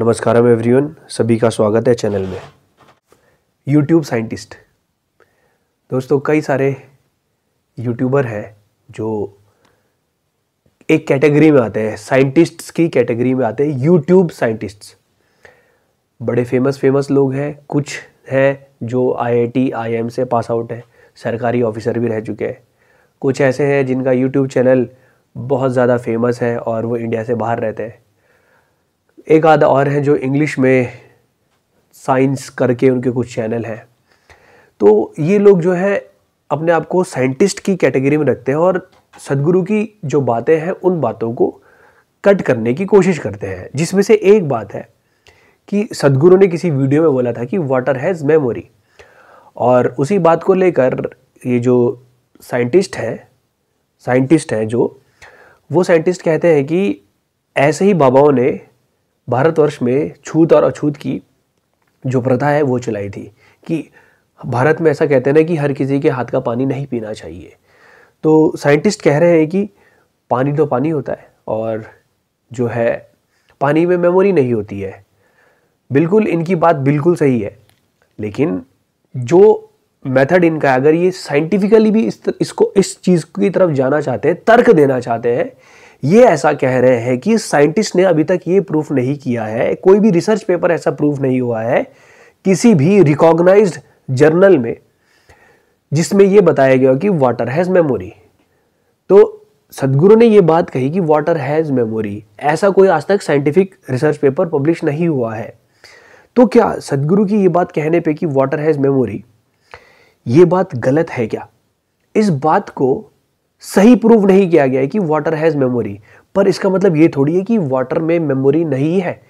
नमस्कार एवरीवन सभी का स्वागत है चैनल में यूट्यूब साइंटिस्ट दोस्तों कई सारे यूट्यूबर हैं जो एक कैटेगरी में आते हैं साइंटिस्ट्स की कैटेगरी में आते हैं यूट्यूब साइंटिस्ट्स बड़े फेमस फेमस लोग हैं कुछ हैं जो आईआईटी आईएम से पास आउट है सरकारी ऑफिसर भी रह चुके हैं कुछ ऐसे हैं जिनका यूट्यूब चैनल बहुत ज़्यादा फेमस है और वो इंडिया से बाहर रहते हैं एक आध और हैं जो इंग्लिश में साइंस करके उनके कुछ चैनल हैं तो ये लोग जो है अपने आप को साइंटिस्ट की कैटेगरी में रखते हैं और सदगुरु की जो बातें हैं उन बातों को कट करने की कोशिश करते हैं जिसमें से एक बात है कि सदगुरु ने किसी वीडियो में बोला था कि वाटर हैज़ मेमोरी और उसी बात को लेकर ये जो साइंटिस्ट हैं साइंटिस्ट हैं जो वो साइंटिस्ट कहते हैं कि ऐसे ही बाबाओं ने भारतवर्ष में छूत और अछूत की जो प्रथा है वो चलाई थी कि भारत में ऐसा कहते हैं ना कि हर किसी के हाथ का पानी नहीं पीना चाहिए तो साइंटिस्ट कह रहे हैं कि पानी तो पानी होता है और जो है पानी में मेमोरी नहीं होती है बिल्कुल इनकी बात बिल्कुल सही है लेकिन जो मेथड इनका अगर ये साइंटिफिकली भी इस इसको इस चीज़ की तरफ जाना चाहते हैं तर्क देना चाहते हैं ये ऐसा कह रहे हैं कि साइंटिस्ट ने अभी तक ये प्रूफ नहीं किया है कोई भी रिसर्च पेपर ऐसा प्रूफ नहीं हुआ है किसी भी रिकॉग्नाइज जर्नल में जिसमें यह बताया गया कि वाटर हैज़ मेमोरी तो सदगुरु ने यह बात कही कि वाटर हैज़ मेमोरी ऐसा कोई आज तक साइंटिफिक रिसर्च पेपर पब्लिश नहीं हुआ है तो क्या सदगुरु की यह बात कहने पे कि वाटर हैज़ मेमोरी ये बात गलत है क्या इस बात को सही प्रूव नहीं किया गया है कि वाटर हैज़ मेमोरी पर इसका मतलब ये थोड़ी है कि वाटर में मेमोरी नहीं है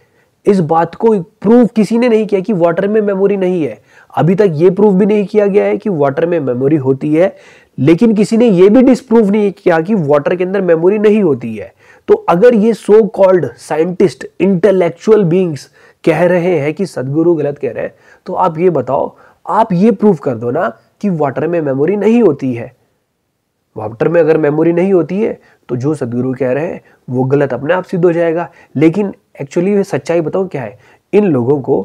इस बात को प्रूव किसी ने नहीं किया कि वाटर में मेमोरी नहीं है अभी तक ये प्रूव भी नहीं किया गया है कि वाटर में मेमोरी होती है लेकिन किसी ने ये भी डिस्प्रूव नहीं किया कि वाटर के अंदर मेमोरी नहीं होती है तो अगर ये so called scientist intellectual beings कह रहे हैं कि सदगुरु गलत कह रहे हैं तो आप ये बताओ आप ये प्रूव कर दो ना कि वाटर में मेमोरी नहीं होती है वापटर में अगर मेमोरी नहीं होती है तो जो सदगुरु कह रहे हैं वो गलत अपने आप सिद्ध हो जाएगा लेकिन एक्चुअली वे सच्चाई बताऊँ क्या है इन लोगों को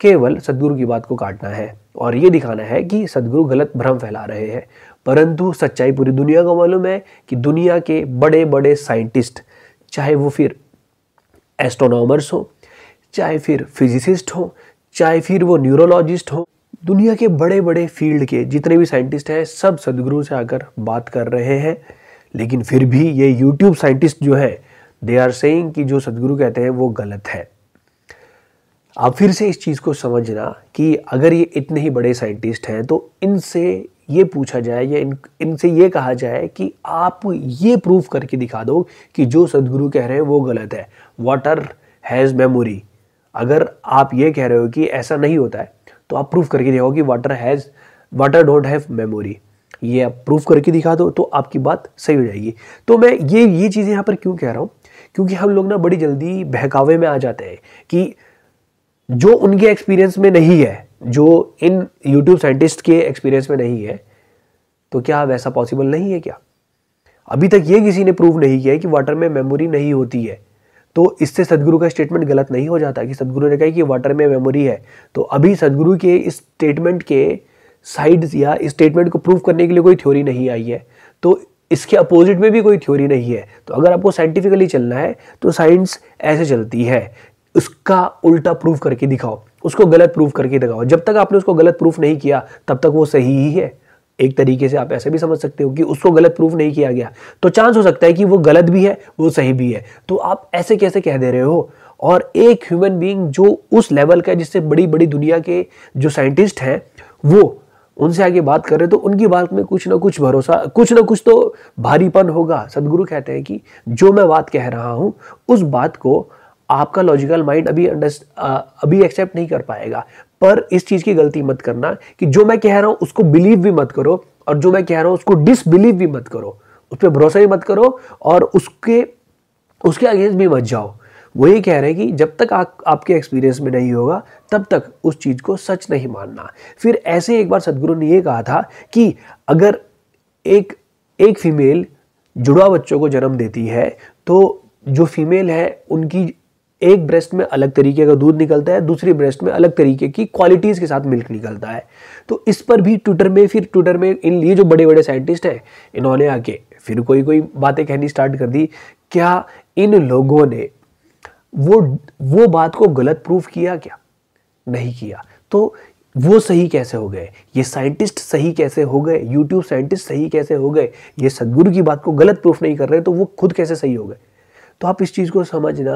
केवल सदगुरु की बात को काटना है और ये दिखाना है कि सदगुरु गलत भ्रम फैला रहे हैं परंतु सच्चाई पूरी दुनिया को मालूम है कि दुनिया के बड़े बड़े साइंटिस्ट चाहे वो फिर एस्ट्रोनॉमर्स हो चाहे फिर फिजिसिस्ट हो चाहे फिर वो न्यूरोलॉजिस्ट हो दुनिया के बड़े बड़े फील्ड के जितने भी साइंटिस्ट हैं सब सदगुरु से आकर बात कर रहे हैं लेकिन फिर भी ये यूट्यूब साइंटिस्ट जो है दे आर सेइंग कि जो सदगुरु कहते हैं वो गलत है आप फिर से इस चीज़ को समझना कि अगर ये इतने ही बड़े साइंटिस्ट हैं तो इनसे ये पूछा जाए या इन इनसे ये कहा जाए कि आप ये प्रूफ करके दिखा दो कि जो सदगुरु कह रहे हैं वो गलत है वाटर हैज़ मेमोरी अगर आप ये कह रहे हो कि ऐसा नहीं होता है तो आप प्रूफ करके दिखाओ कि water has water don't have memory ये आप प्रूफ करके दिखा दो तो आपकी बात सही हो जाएगी तो मैं ये ये चीज़ें यहाँ पर क्यों कह रहा हूँ क्योंकि हम लोग ना बड़ी जल्दी बहकावे में आ जाते हैं कि जो उनके एक्सपीरियंस में नहीं है जो इन यूट्यूब साइंटिस्ट के एक्सपीरियंस में नहीं है तो क्या वैसा पॉसिबल नहीं है क्या अभी तक ये किसी ने प्रूव नहीं किया है कि वाटर में मेमोरी नहीं होती है तो इससे सदगुरु का स्टेटमेंट गलत नहीं हो जाता कि सदगुरु ने कहा कि वाटर में मेमोरी है तो अभी सदगुरु के इस स्टेटमेंट के साइड्स या स्टेटमेंट को प्रूव करने के लिए कोई थ्योरी नहीं आई है तो इसके अपोजिट में भी कोई थ्योरी नहीं है तो अगर आपको साइंटिफिकली चलना है तो साइंस ऐसे चलती है उसका उल्टा प्रूफ करके दिखाओ उसको गलत प्रूफ करके दिखाओ जब तक आपने उसको गलत प्रूफ नहीं किया तब तक वो सही ही है एक तरीके से आप ऐसे भी समझ सकते हो कि उसको गलत प्रूफ नहीं किया गया तो चांस हो सकता है कि वो गलत भी है वो सही भी है तो आप ऐसे कैसे कह दे रहे हो और एक ह्यूमन बीइंग जो उस लेवल का जिससे बड़ी बड़ी दुनिया के जो साइंटिस्ट हैं वो उनसे आगे बात कर रहे तो उनकी बात में कुछ ना कुछ भरोसा कुछ ना कुछ तो भारीपन होगा सदगुरु कहते हैं कि जो मैं बात कह रहा हूँ उस बात को आपका लॉजिकल माइंड अभी अंडर अभी एक्सेप्ट नहीं कर पाएगा पर इस चीज़ की गलती मत करना कि जो मैं कह रहा हूँ उसको बिलीव भी मत करो और जो मैं कह रहा हूँ उसको डिसबिलीव भी मत करो उस पर भरोसा भी मत करो और उसके उसके अगेंस्ट भी मत जाओ वो ये कह रहे हैं कि जब तक आ, आपके एक्सपीरियंस में नहीं होगा तब तक उस चीज़ को सच नहीं मानना फिर ऐसे एक बार सदगुरु ने ये कहा था कि अगर एक एक फीमेल जुड़वा बच्चों को जन्म देती है तो जो फीमेल है उनकी एक ब्रेस्ट में अलग तरीके का दूध निकलता है दूसरी ब्रेस्ट में अलग तरीके की क्वालिटीज़ के साथ मिल्क निकलता है तो इस पर भी ट्विटर में फिर ट्विटर में इन ये जो बड़े बड़े साइंटिस्ट हैं इन्होंने आके फिर कोई कोई बातें कहनी स्टार्ट कर दी क्या इन लोगों ने वो वो बात को गलत प्रूफ किया क्या नहीं किया तो वो सही कैसे हो गए ये साइंटिस्ट सही कैसे हो गए यूट्यूब साइंटिस्ट सही कैसे हो गए ये सदगुरु की बात को गलत प्रूफ नहीं कर रहे तो वो खुद कैसे सही हो गए तो आप इस चीज़ को समझना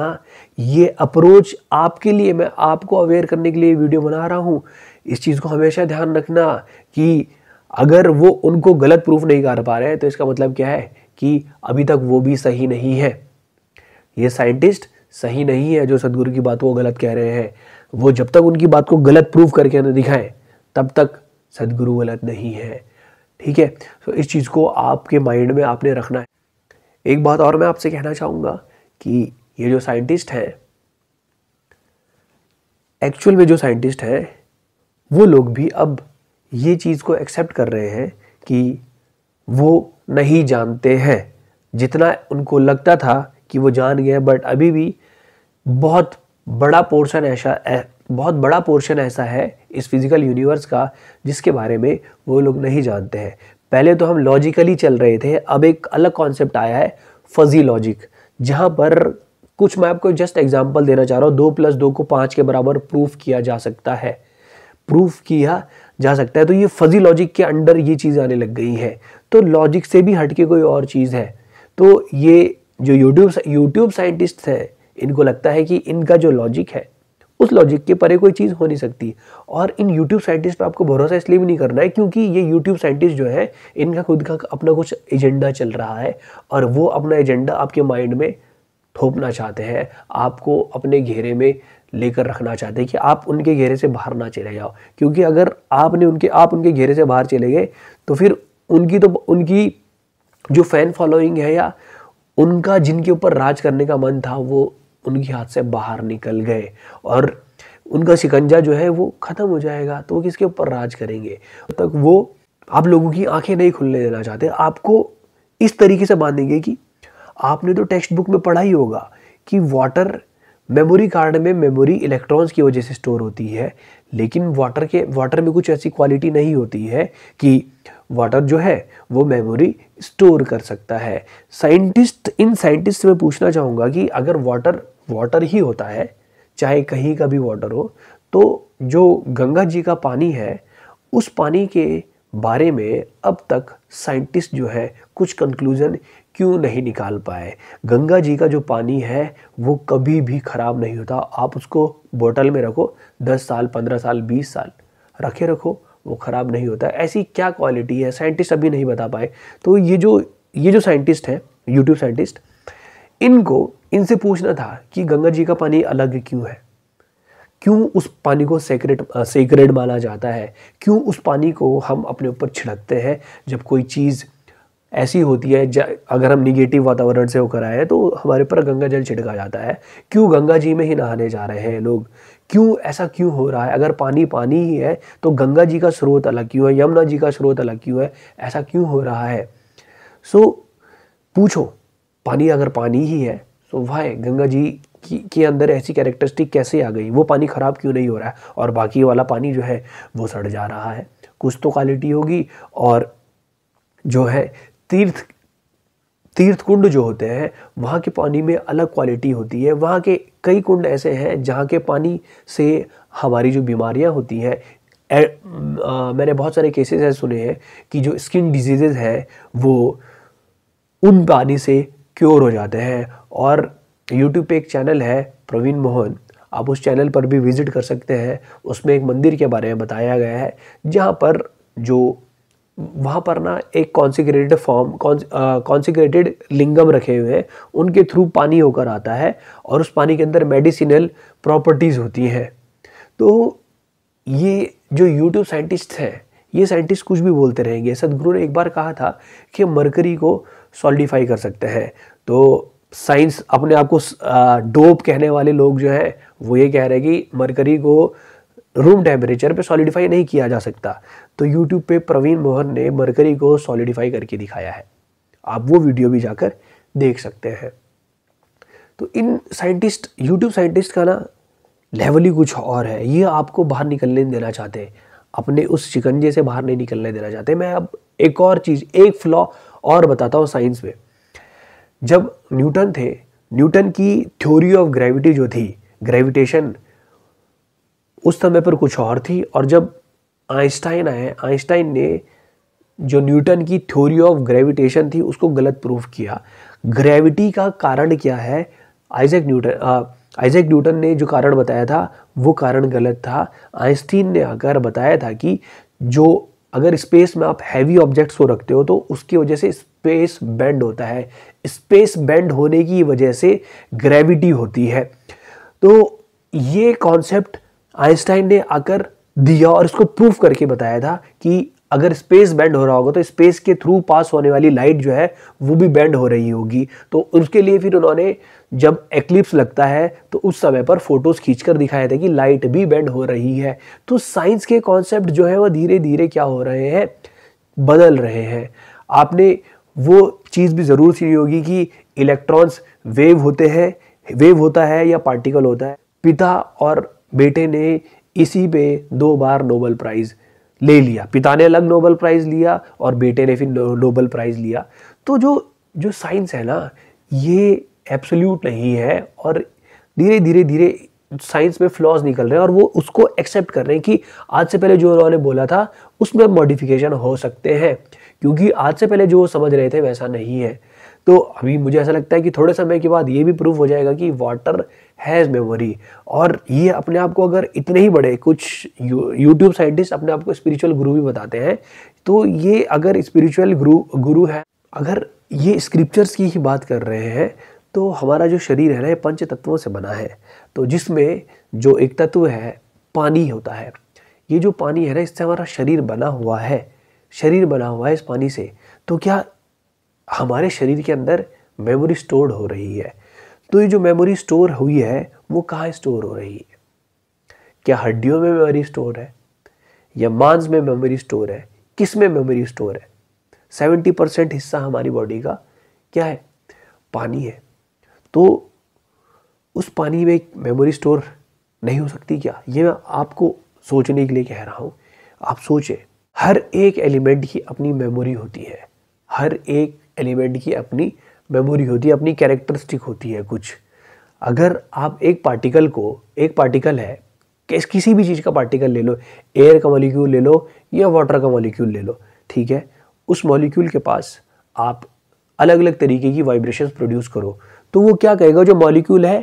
ये अप्रोच आपके लिए मैं आपको अवेयर करने के लिए वीडियो बना रहा हूँ इस चीज़ को हमेशा ध्यान रखना कि अगर वो उनको गलत प्रूफ नहीं कर पा रहे हैं तो इसका मतलब क्या है कि अभी तक वो भी सही नहीं है ये साइंटिस्ट सही नहीं है जो सदगुरु की बात को गलत कह रहे हैं वो जब तक उनकी बात को गलत प्रूफ करके ना दिखाएं तब तक सदगुरु गलत नहीं है ठीक है तो इस चीज़ को आपके माइंड में आपने रखना है एक बात और मैं आपसे कहना चाहूँगा कि ये जो साइंटिस्ट हैं एक्चुअल में जो साइंटिस्ट हैं वो लोग भी अब ये चीज़ को एक्सेप्ट कर रहे हैं कि वो नहीं जानते हैं जितना उनको लगता था कि वो जान गए बट अभी भी बहुत बड़ा पोर्शन ऐसा बहुत बड़ा पोर्शन ऐसा है इस फिज़िकल यूनिवर्स का जिसके बारे में वो लोग नहीं जानते हैं पहले तो हम लॉजिकली चल रहे थे अब एक अलग कॉन्सेप्ट आया है फजी लॉजिक जहाँ पर कुछ मैं आपको जस्ट एग्जाम्पल देना चाह रहा हूँ दो प्लस दो को पाँच के बराबर प्रूफ किया जा सकता है प्रूफ किया जा सकता है तो ये फजी लॉजिक के अंडर ये चीज़ आने लग गई है तो लॉजिक से भी हटके कोई और चीज़ है तो ये जो यूट्यूब यूट्यूब साइंटिस्ट हैं इनको लगता है कि इनका जो लॉजिक है उस लॉजिक के परे कोई चीज़ हो नहीं सकती और इन यूट्यूब साइंटिस्ट पर आपको भरोसा इसलिए भी नहीं करना है क्योंकि ये यूट्यूब साइंटिस्ट जो है इनका खुद का अपना कुछ एजेंडा चल रहा है और वो अपना एजेंडा आपके माइंड में थोपना चाहते हैं आपको अपने घेरे में लेकर रखना चाहते हैं कि आप उनके घेरे से बाहर ना चले जाओ क्योंकि अगर आपने उनके आप उनके घेरे से बाहर चले गए तो फिर उनकी तो उनकी जो फैन फॉलोइंग है या उनका जिनके ऊपर राज करने का मन था वो उनके हाथ से बाहर निकल गए और उनका शिकंजा जो है वो ख़त्म हो जाएगा तो वो किसके ऊपर राज करेंगे तब तक वो आप लोगों की आंखें नहीं खुलने देना चाहते आपको इस तरीके से बांधेंगे कि आपने तो टेक्स्ट बुक में पढ़ा ही होगा कि वाटर मेमोरी कार्ड में मेमोरी इलेक्ट्रॉन्स की वजह से स्टोर होती है लेकिन वाटर के वाटर में कुछ ऐसी क्वालिटी नहीं होती है कि वाटर जो है वो मेमोरी स्टोर कर सकता है साइंटिस्ट इन साइंटिस्ट से मैं पूछना चाहूँगा कि अगर वाटर वाटर ही होता है चाहे कहीं का भी वाटर हो तो जो गंगा जी का पानी है उस पानी के बारे में अब तक साइंटिस्ट जो है कुछ कंक्लूजन क्यों नहीं निकाल पाए गंगा जी का जो पानी है वो कभी भी ख़राब नहीं होता आप उसको बोतल में रखो 10 साल 15 साल 20 साल रखे रखो वो ख़राब नहीं होता ऐसी क्या क्वालिटी है साइंटिस्ट अभी नहीं बता पाए तो ये जो ये जो साइंटिस्ट हैं यूट्यूब साइंटिस्ट इनको इनसे पूछना था कि गंगा जी का पानी अलग क्यों है क्यों उस पानी को सेक्रेट सेक्रेट माना जाता है क्यों उस पानी को हम अपने ऊपर छिड़कते हैं जब कोई चीज़ ऐसी होती है अगर हम निगेटिव वातावरण से होकर आए तो हमारे पर गंगा जल छिड़का जाता है क्यों गंगा जी में ही नहाने जा रहे हैं लोग क्यों ऐसा क्यों हो रहा है अगर पानी पानी ही है तो गंगा जी का स्रोत अलग क्यों है यमुना जी का स्रोत अलग क्यों है ऐसा क्यों हो रहा है सो so, पूछो पानी अगर पानी ही है तो वाह गंगा जी की के अंदर ऐसी कैरेक्टरिस्टिक कैसे आ गई वो पानी ख़राब क्यों नहीं हो रहा है और बाकी वाला पानी जो है वो सड़ जा रहा है कुछ तो क्वालिटी होगी और जो है तीर्थ तीर्थ कुंड जो होते हैं वहाँ के पानी में अलग क्वालिटी होती है वहाँ के कई कुंड ऐसे हैं जहाँ के पानी से हमारी जो बीमारियाँ होती हैं मैंने बहुत सारे केसेस ऐसे सुने हैं कि जो स्किन डिजीज़ हैं वो उन पानी से क्योर हो जाते हैं और यूट्यूब पे एक चैनल है प्रवीण मोहन आप उस चैनल पर भी विज़िट कर सकते हैं उसमें एक मंदिर के बारे में बताया गया है जहाँ पर जो वहाँ पर ना एक कॉन्सिक्रेटेड फॉर्म कॉन्सिक्रेटेड लिंगम रखे हुए हैं उनके थ्रू पानी होकर आता है और उस पानी के अंदर मेडिसिनल प्रॉपर्टीज़ होती हैं तो ये जो यूट्यूब साइंटिस्ट हैं ये साइंटिस्ट कुछ भी बोलते रहेंगे सदगुरु ने एक बार कहा था कि मरकरी को सॉलिडिफाई कर सकते हैं तो साइंस अपने आप को डोप कहने वाले लोग जो है वो ये कह रहे हैं कि मरकरी को रूम टेम्परेचर पे सॉलिडिफाई नहीं किया जा सकता तो यूट्यूब पे प्रवीण मोहन ने मरकरी को सॉलिडिफाई करके दिखाया है आप वो वीडियो भी जाकर देख सकते हैं तो इन साइंटिस्ट यूट्यूब साइंटिस्ट का ना लेवल ही कुछ और है ये आपको बाहर निकलने नहीं देना चाहते अपने उस शिकंजे से बाहर नहीं निकलने देना चाहते मैं अब एक और चीज़ एक फ्लॉ और बताता हूँ साइंस में जब न्यूटन थे न्यूटन की थ्योरी ऑफ ग्रेविटी जो थी ग्रेविटेशन उस समय पर कुछ और थी और जब आइंस्टाइन आए आइंस्टाइन ने जो न्यूटन की थ्योरी ऑफ ग्रेविटेशन थी उसको गलत प्रूफ किया ग्रेविटी का कारण क्या है आइजैक न्यूटन आइजैक न्यूटन ने जो कारण बताया था वो कारण गलत था आइंस्टीन ने आकर बताया था कि जो अगर स्पेस में आप हैवी ऑब्जेक्ट्स को रखते हो तो उसकी वजह से स्पेस बेंड होता है स्पेस बेंड होने की वजह से ग्रेविटी होती है तो ये कॉन्सेप्ट आइंस्टाइन ने आकर दिया और इसको प्रूफ करके बताया था कि अगर स्पेस बेंड हो रहा होगा तो स्पेस के थ्रू पास होने वाली लाइट जो है वो भी बेंड हो रही होगी तो उसके लिए फिर उन्होंने जब एक्लिप्स लगता है तो उस समय पर फोटोज़ खींचकर दिखाया था कि लाइट भी बेंड हो रही है तो साइंस के कॉन्सेप्ट जो है वह धीरे धीरे क्या हो रहे हैं बदल रहे हैं आपने वो चीज़ भी ज़रूर सुनी होगी कि इलेक्ट्रॉन्स वेव होते हैं वेव होता है या पार्टिकल होता है पिता और बेटे ने इसी पे दो बार नोबल प्राइज़ ले लिया पिता ने अलग नोबल प्राइज़ लिया और बेटे ने फिर नोबल प्राइज़ लिया तो जो जो साइंस है ना ये एब्सोल्यूट नहीं है और धीरे धीरे धीरे साइंस में फ्लॉज निकल रहे हैं और वो उसको एक्सेप्ट कर रहे हैं कि आज से पहले जो उन्होंने बोला था उसमें मॉडिफिकेशन हो सकते हैं क्योंकि आज से पहले जो वो समझ रहे थे वैसा नहीं है तो अभी मुझे ऐसा लगता है कि थोड़े समय के बाद ये भी प्रूफ हो जाएगा कि वाटर हैज़ मेमोरी और ये अपने आप को अगर इतने ही बड़े कुछ यूट्यूब साइंटिस्ट अपने आप को स्पिरिचुअल गुरु भी बताते हैं तो ये अगर स्पिरिचुअल गुरु गुरु है अगर ये स्क्रिप्चर्स की ही बात कर रहे हैं तो हमारा जो शरीर है ना ये पंच तत्वों से बना है तो जिसमें जो एक तत्व है पानी होता है ये जो पानी है ना इससे हमारा शरीर बना हुआ है शरीर बना हुआ है इस पानी से तो क्या हमारे शरीर के अंदर मेमोरी स्टोर हो रही है तो ये जो मेमोरी स्टोर हुई है वो कहाँ स्टोर हो रही है क्या हड्डियों में मेमोरी स्टोर है या मांस में मेमोरी स्टोर है किस में मेमोरी स्टोर है सेवेंटी परसेंट हिस्सा हमारी बॉडी का क्या है पानी है तो उस पानी में मेमोरी स्टोर नहीं हो सकती क्या ये मैं आपको सोचने के लिए कह रहा हूँ आप सोचें हर एक एलिमेंट की अपनी मेमोरी होती है हर एक एलिमेंट की अपनी मेमोरी होती है अपनी कैरेक्टरिस्टिक होती है कुछ अगर आप एक पार्टिकल को एक पार्टिकल है किस किसी भी चीज़ का पार्टिकल ले लो एयर का मॉलिक्यूल ले लो या वाटर का मॉलिक्यूल ले लो ठीक है उस मॉलिक्यूल के पास आप अलग अलग तरीके की वाइब्रेशंस प्रोड्यूस करो तो वो क्या कहेगा जो मॉलिक्यूल है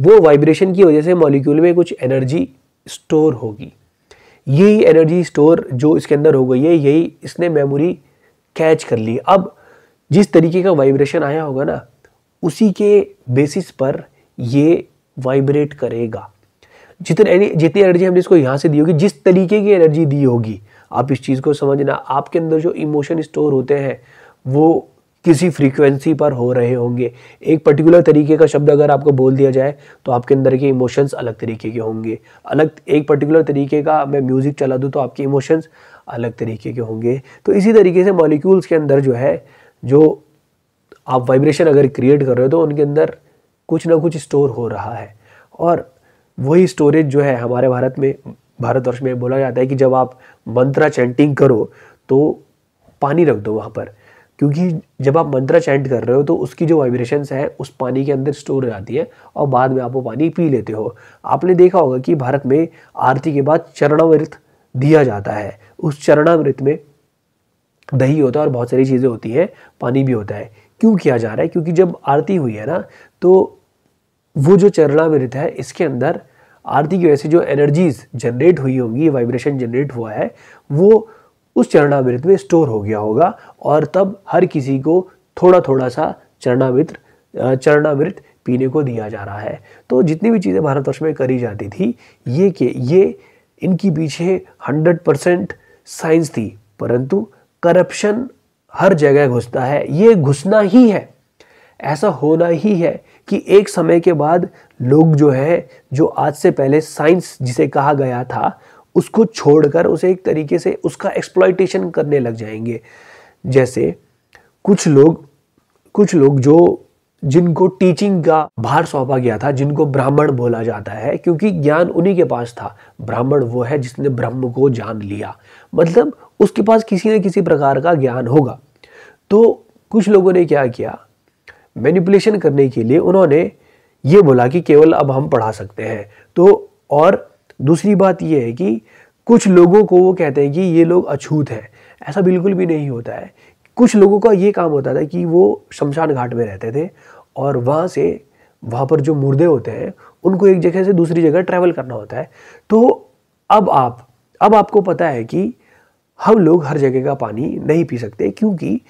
वो वाइब्रेशन की वजह से मॉलिक्यूल में कुछ एनर्जी स्टोर होगी यही एनर्जी स्टोर जो इसके अंदर हो गई है यही इसने मेमोरी कैच कर ली अब जिस तरीके का वाइब्रेशन आया होगा ना उसी के बेसिस पर ये वाइब्रेट करेगा जितने जितनी एनर्जी हमने इसको यहाँ से दी होगी जिस तरीके की एनर्जी दी होगी आप इस चीज़ को समझना आपके अंदर जो इमोशन स्टोर होते हैं वो किसी फ्रीक्वेंसी पर हो रहे होंगे एक पर्टिकुलर तरीके का शब्द अगर आपको बोल दिया जाए तो आपके अंदर के इमोशंस अलग तरीके के होंगे अलग एक पर्टिकुलर तरीके का मैं म्यूज़िक चला दूँ तो आपके इमोशंस अलग तरीके के होंगे तो इसी तरीके से मॉलिक्यूल्स के अंदर जो है जो आप वाइब्रेशन अगर क्रिएट कर रहे हो तो उनके अंदर कुछ ना कुछ स्टोर हो रहा है और वही स्टोरेज जो है हमारे भारत में भारतवर्ष में बोला जाता है कि जब आप मंत्रा चैंटिंग करो तो पानी रख दो वहाँ पर क्योंकि जब आप मंत्रा चैंट कर रहे हो तो उसकी जो वाइब्रेशंस है उस पानी के अंदर स्टोर हो जाती है और बाद में आप वो पानी पी लेते हो आपने देखा होगा कि भारत में आरती के बाद चरणामृत दिया जाता है उस चरणामृत में दही होता है और बहुत सारी चीज़ें होती हैं पानी भी होता है क्यों किया जा रहा है क्योंकि जब आरती हुई है ना तो वो जो चरणामृत है इसके अंदर आरती की वजह से जो एनर्जीज जनरेट हुई होंगी वाइब्रेशन जनरेट हुआ है वो उस चरणामृत में स्टोर हो गया होगा और तब हर किसी को थोड़ा थोड़ा सा चरणामृत चरणामृत पीने को दिया जा रहा है तो जितनी भी चीज़ें भारतवर्ष में करी जाती थी ये के ये इनके पीछे हंड्रेड परसेंट साइंस थी परंतु करप्शन हर जगह घुसता है ये घुसना ही है ऐसा होना ही है कि एक समय के बाद लोग जो है जो आज से पहले साइंस जिसे कहा गया था उसको छोड़कर उसे एक तरीके से उसका एक्सप्लॉयटेशन करने लग जाएंगे जैसे कुछ लोग कुछ लोग जो जिनको टीचिंग का भार सौंपा गया था जिनको ब्राह्मण बोला जाता है क्योंकि ज्ञान उन्हीं के पास था ब्राह्मण वो है जिसने ब्रह्म को जान लिया मतलब उसके पास किसी न किसी प्रकार का ज्ञान होगा तो कुछ लोगों ने क्या किया मैनिपुलेशन करने के लिए उन्होंने ये बोला कि केवल अब हम पढ़ा सकते हैं तो और दूसरी बात यह है कि कुछ लोगों को वो कहते हैं कि ये लोग अछूत है ऐसा बिल्कुल भी नहीं होता है कुछ लोगों का ये काम होता था कि वो शमशान घाट में रहते थे और वहाँ से वहाँ पर जो मुर्दे होते हैं उनको एक जगह से दूसरी जगह ट्रैवल करना होता है तो अब आप अब आपको पता है कि हम लोग हर जगह का पानी नहीं पी सकते क्योंकि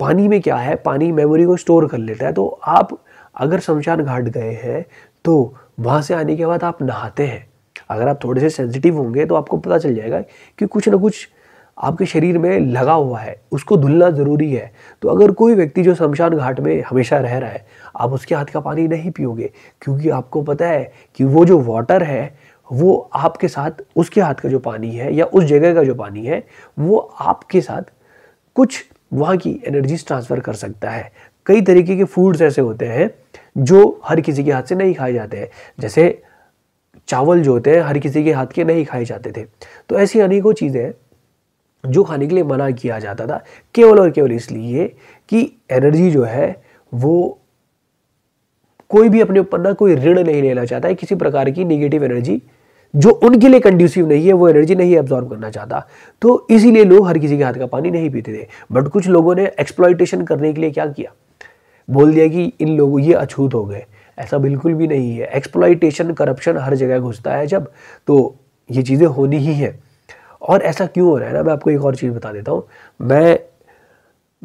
पानी में क्या है पानी मेमोरी को स्टोर कर लेता है तो आप अगर शमशान घाट गए हैं तो वहाँ से आने के बाद आप नहाते हैं अगर आप थोड़े से सेंसिटिव होंगे तो आपको पता चल जाएगा कि कुछ ना कुछ आपके शरीर में लगा हुआ है उसको धुलना ज़रूरी है तो अगर कोई व्यक्ति जो शमशान घाट में हमेशा रह रहा है आप उसके हाथ का पानी नहीं पियोगे क्योंकि आपको पता है कि वो जो वाटर है वो आपके साथ उसके हाथ का जो पानी है या उस जगह का जो पानी है वो आपके साथ कुछ वहाँ की एनर्जीज ट्रांसफ़र कर सकता है कई तरीके के फूड्स ऐसे होते हैं जो हर किसी के हाथ से नहीं खाए जाते हैं जैसे चावल जो होते हैं हर किसी के हाथ के नहीं खाए जाते थे तो ऐसी अनेकों चीज़ें जो खाने के लिए मना किया जाता था केवल और केवल इसलिए कि एनर्जी जो है वो कोई भी अपने ऊपर ना कोई ऋण नहीं लेना चाहता है किसी प्रकार की निगेटिव एनर्जी जो उनके लिए कंड्यूसिव नहीं है वो एनर्जी नहीं एब्जॉर्ब करना चाहता तो इसीलिए लोग हर किसी के हाथ का पानी नहीं पीते थे बट कुछ लोगों ने एक्सप्लॉयटेशन करने के लिए क्या किया बोल दिया कि इन लोगों ये अछूत हो गए ऐसा बिल्कुल भी नहीं है एक्सप्लाइटेशन करप्शन हर जगह घुसता है जब तो ये चीज़ें होनी ही हैं और ऐसा क्यों हो रहा है ना मैं आपको एक और चीज़ बता देता हूँ मैं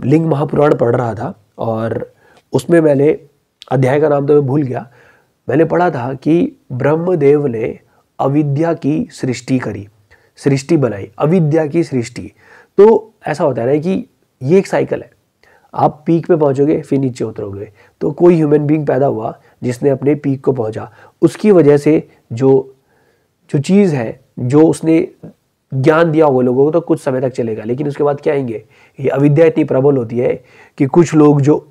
लिंग महापुराण पढ़ रहा था और उसमें मैंने अध्याय का नाम तो मैं भूल गया मैंने पढ़ा था कि ब्रह्मदेव ने अविद्या की सृष्टि करी सृष्टि बनाई अविद्या की सृष्टि तो ऐसा होता है ना कि ये एक साइकिल है आप पीक पे पहुंचोगे फिर नीचे उतरोगे तो कोई ह्यूमन बीइंग पैदा हुआ जिसने अपने पीक को पहुंचा उसकी वजह से जो जो चीज़ है जो उसने ज्ञान दिया वो लोगों को तो कुछ समय तक चलेगा लेकिन उसके बाद क्या आएंगे ये अविद्या इतनी प्रबल होती है कि कुछ लोग जो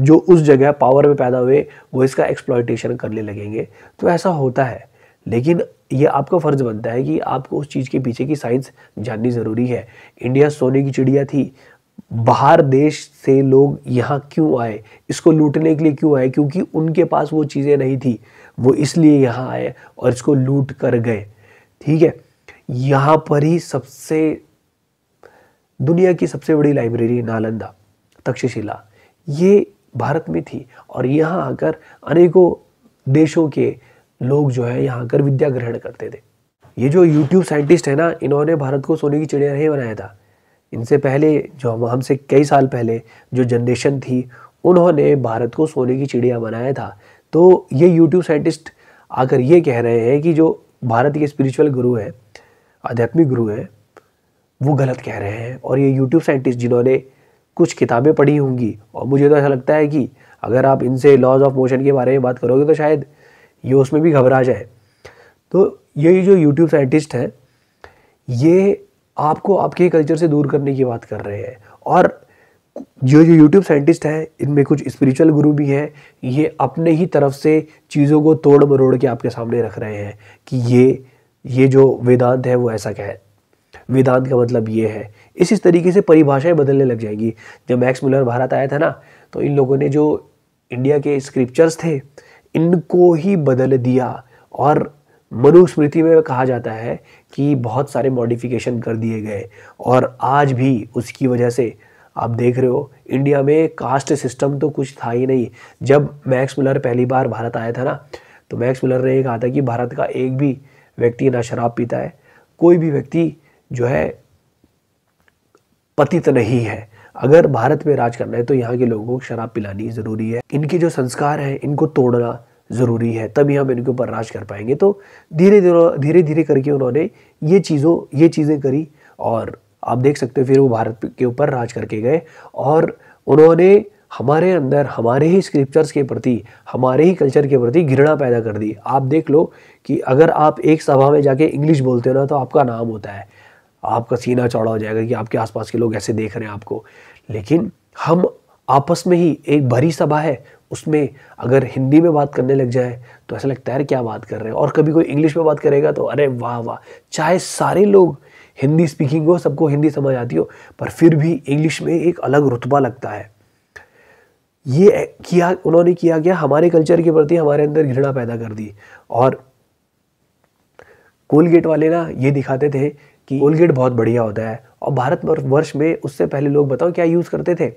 जो उस जगह पावर में पैदा हुए वो इसका एक्सप्लॉयटेशन करने लगेंगे तो ऐसा होता है लेकिन ये आपका फ़र्ज़ बनता है कि आपको उस चीज़ के पीछे की साइंस जाननी ज़रूरी है इंडिया सोने की चिड़िया थी बाहर देश से लोग यहाँ क्यों आए इसको लूटने के लिए क्यों आए क्योंकि उनके पास वो चीज़ें नहीं थी वो इसलिए यहाँ आए और इसको लूट कर गए ठीक है यहाँ पर ही सबसे दुनिया की सबसे बड़ी लाइब्रेरी नालंदा तक्षशिला ये भारत में थी और यहाँ आकर अनेकों देशों के लोग जो है यहाँ आकर विद्या ग्रहण करते थे ये जो यूट्यूब साइंटिस्ट है ना इन्होंने भारत को सोने की चिड़िया नहीं बनाया था इनसे पहले जो हम हमसे कई साल पहले जो जनरेशन थी उन्होंने भारत को सोने की चिड़िया बनाया था तो ये यूट्यूब साइंटिस्ट आकर ये कह रहे हैं कि जो भारत के स्पिरिचुअल गुरु हैं आध्यात्मिक गुरु हैं वो गलत कह रहे हैं और ये यूट्यूब साइंटिस्ट जिन्होंने कुछ किताबें पढ़ी होंगी और मुझे तो ऐसा लगता है कि अगर आप इनसे लॉज ऑफ मोशन के बारे में बात करोगे तो शायद ये उसमें भी घबरा जाए तो ये जो यूट्यूब साइंटिस्ट हैं ये आपको आपके कल्चर से दूर करने की बात कर रहे हैं और जो जो यूट्यूब साइंटिस्ट हैं इनमें कुछ स्पिरिचुअल गुरु भी हैं ये अपने ही तरफ से चीज़ों को तोड़ मरोड़ के आपके सामने रख रहे हैं कि ये ये जो वेदांत है वो ऐसा है वेदांत का मतलब ये है इस इस तरीके से परिभाषाएं बदलने लग जाएंगी जब मैक्स मिलर भारत आया था ना तो इन लोगों ने जो इंडिया के स्क्रिप्चर्स थे इनको ही बदल दिया और मनुस्मृति में कहा जाता है कि बहुत सारे मॉडिफिकेशन कर दिए गए और आज भी उसकी वजह से आप देख रहे हो इंडिया में कास्ट सिस्टम तो कुछ था ही नहीं जब मैक्स मिलर पहली बार भारत आया था ना तो मैक्स मिलर ने ये कहा था कि भारत का एक भी व्यक्ति ना शराब पीता है कोई भी व्यक्ति जो है पतित नहीं है अगर भारत में राज करना है तो यहाँ के लोगों को शराब पिलानी ज़रूरी है इनके जो संस्कार हैं इनको तोड़ना ज़रूरी है तभी हम इनके ऊपर राज कर पाएंगे तो धीरे धीरे धीरे धीरे करके उन्होंने ये चीज़ों ये चीज़ें करी और आप देख सकते हो फिर वो भारत के ऊपर राज करके गए और उन्होंने हमारे अंदर हमारे ही स्क्रिप्चर्स के प्रति हमारे ही कल्चर के प्रति घृणा पैदा कर दी आप देख लो कि अगर आप एक सभा में जाके इंग्लिश बोलते हो ना तो आपका नाम होता है आपका सीना चौड़ा हो जाएगा कि आपके आसपास के लोग ऐसे देख रहे हैं आपको लेकिन हम आपस में ही एक भरी सभा है उसमें अगर हिंदी में बात करने लग जाए तो ऐसा लगता है अरे क्या बात कर रहे हैं और कभी कोई इंग्लिश में बात करेगा तो अरे वाह वाह चाहे सारे लोग हिंदी स्पीकिंग हो सबको हिंदी समझ आती हो पर फिर भी इंग्लिश में एक अलग रुतबा लगता है ये किया उन्होंने किया गया हमारे कल्चर के प्रति हमारे अंदर घृणा पैदा कर दी और कोलगेट वाले ना ये दिखाते थे कि कोलगेट बहुत बढ़िया होता है और भारत वर्ष में उससे पहले लोग बताओ क्या यूज़ करते थे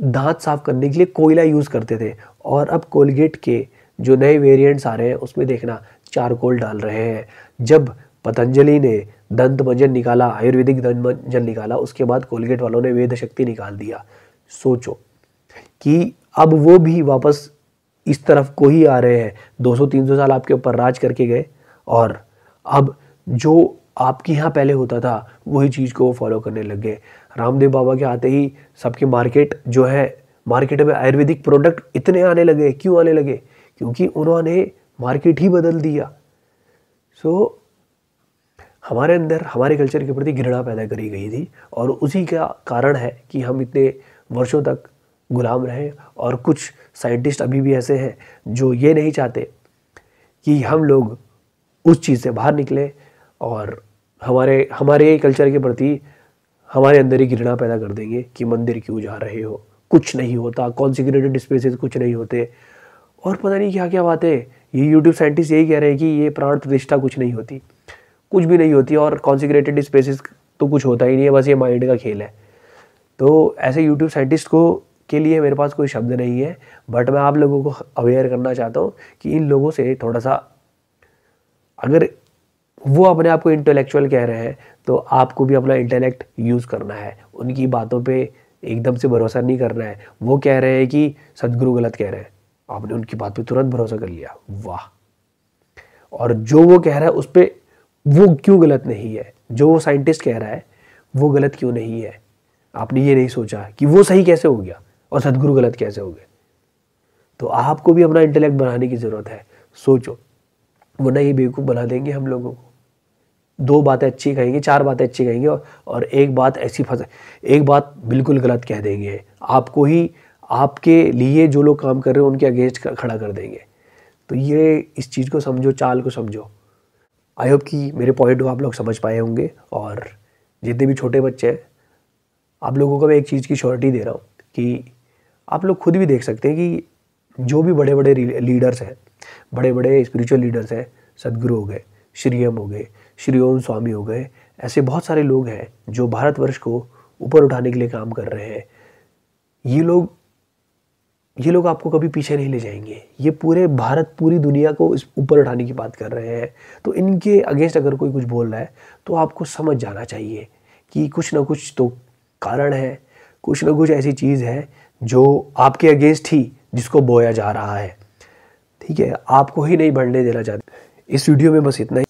दांत साफ करने के लिए कोयला यूज़ करते थे और अब कोलगेट के जो नए वेरिएंट्स आ रहे हैं उसमें देखना चारकोल डाल रहे हैं जब पतंजलि ने दंत मंजन निकाला आयुर्वेदिक दंत मंजन निकाला उसके बाद कोलगेट वालों ने वेद शक्ति निकाल दिया सोचो कि अब वो भी वापस इस तरफ को ही आ रहे हैं 200-300 साल आपके ऊपर राज करके गए और अब जो आपके यहाँ पहले होता था वही चीज़ को वो फॉलो करने लग गए रामदेव बाबा के आते ही सबकी मार्केट जो है मार्केट में आयुर्वेदिक प्रोडक्ट इतने आने लगे क्यों आने लगे क्योंकि उन्होंने मार्केट ही बदल दिया सो so, हमारे अंदर हमारे कल्चर के प्रति घृणा पैदा करी गई थी और उसी का कारण है कि हम इतने वर्षों तक गुलाम रहे और कुछ साइंटिस्ट अभी भी ऐसे हैं जो ये नहीं चाहते कि हम लोग उस चीज़ से बाहर निकले और हमारे हमारे कल्चर के प्रति हमारे अंदर ही घृणा पैदा कर देंगे कि मंदिर क्यों जा रहे हो कुछ नहीं होता कॉन्सिक्रेटेड स्पेसेस कुछ नहीं होते और पता नहीं क्या क्या बातें ये यूट्यूब साइंटिस्ट यही कह रहे हैं कि ये प्राण प्रतिष्ठा कुछ नहीं होती कुछ भी नहीं होती और कॉन्सिक्रेटेड स्पेसेस तो कुछ होता ही नहीं है बस ये माइंड का खेल है तो ऐसे यूट्यूब साइंटिस्ट को के लिए मेरे पास कोई शब्द नहीं है बट मैं आप लोगों को अवेयर करना चाहता हूँ कि इन लोगों से थोड़ा सा अगर वो अपने आप को इंटेलेक्चुअल कह रहे हैं तो आपको भी अपना इंटेलेक्ट यूज़ करना है उनकी बातों पे एकदम से भरोसा नहीं करना है वो कह रहे हैं कि सदगुरु गलत कह रहे हैं आपने उनकी बात पे तुरंत भरोसा कर लिया वाह और जो वो कह रहा है उस पर वो क्यों गलत नहीं है जो वो साइंटिस्ट कह रहा है वो गलत क्यों नहीं है आपने ये नहीं सोचा कि वो सही कैसे हो गया और सदगुरु गलत कैसे हो गए तो आपको भी अपना इंटेलेक्ट बनाने की ज़रूरत है सोचो वरना ये बेवकूफ़ बना देंगे हम लोगों को दो बातें अच्छी कहेंगे चार बातें अच्छी कहेंगे और, और एक बात ऐसी फंस एक बात बिल्कुल गलत कह देंगे आपको ही आपके लिए जो लोग काम कर रहे हैं उनके अगेंस्ट खड़ा कर देंगे तो ये इस चीज़ को समझो चाल को समझो आई होप कि मेरे पॉइंट को आप लोग समझ पाए होंगे और जितने भी छोटे बच्चे हैं आप लोगों को मैं एक चीज़ की श्योरिटी दे रहा हूँ कि आप लोग खुद भी देख सकते हैं कि जो भी बड़े बड़े लीडर्स हैं बड़े बड़े स्पिरिचुअल लीडर्स हैं सदगुरु हो गए श्रीयम हो गए श्री ओम स्वामी हो गए ऐसे बहुत सारे लोग हैं जो भारतवर्ष को ऊपर उठाने के लिए काम कर रहे हैं ये लोग ये लोग आपको कभी पीछे नहीं ले जाएंगे ये पूरे भारत पूरी दुनिया को इस ऊपर उठाने की बात कर रहे हैं तो इनके अगेंस्ट अगर कोई कुछ बोल रहा है तो आपको समझ जाना चाहिए कि कुछ ना कुछ तो कारण है कुछ ना कुछ ऐसी चीज़ है जो आपके अगेंस्ट ही जिसको बोया जा रहा है ठीक है आपको ही नहीं बढ़ने देना चाहते इस वीडियो में बस इतना ही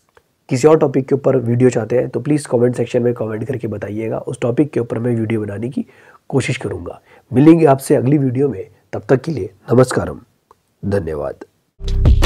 किसी और टॉपिक के ऊपर वीडियो चाहते हैं तो प्लीज़ कमेंट सेक्शन में कमेंट करके बताइएगा उस टॉपिक के ऊपर मैं वीडियो बनाने की कोशिश करूँगा मिलेंगे आपसे अगली वीडियो में तब तक के लिए नमस्कारम धन्यवाद